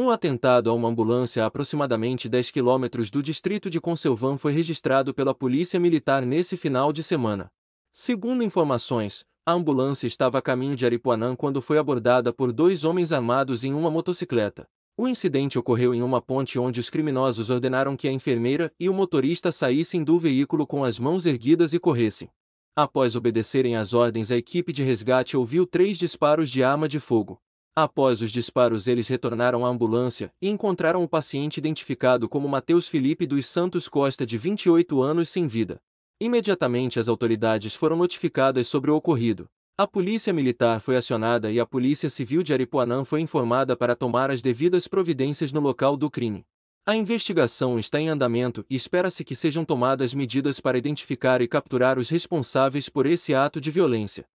Um atentado a uma ambulância a aproximadamente 10 quilômetros do distrito de Conselvan foi registrado pela Polícia Militar nesse final de semana. Segundo informações, a ambulância estava a caminho de Aripuanã quando foi abordada por dois homens armados em uma motocicleta. O incidente ocorreu em uma ponte onde os criminosos ordenaram que a enfermeira e o motorista saíssem do veículo com as mãos erguidas e corressem. Após obedecerem às ordens, a equipe de resgate ouviu três disparos de arma de fogo. Após os disparos, eles retornaram à ambulância e encontraram o paciente identificado como Matheus Felipe dos Santos Costa, de 28 anos, sem vida. Imediatamente as autoridades foram notificadas sobre o ocorrido. A polícia militar foi acionada e a polícia civil de Aripuanã foi informada para tomar as devidas providências no local do crime. A investigação está em andamento e espera-se que sejam tomadas medidas para identificar e capturar os responsáveis por esse ato de violência.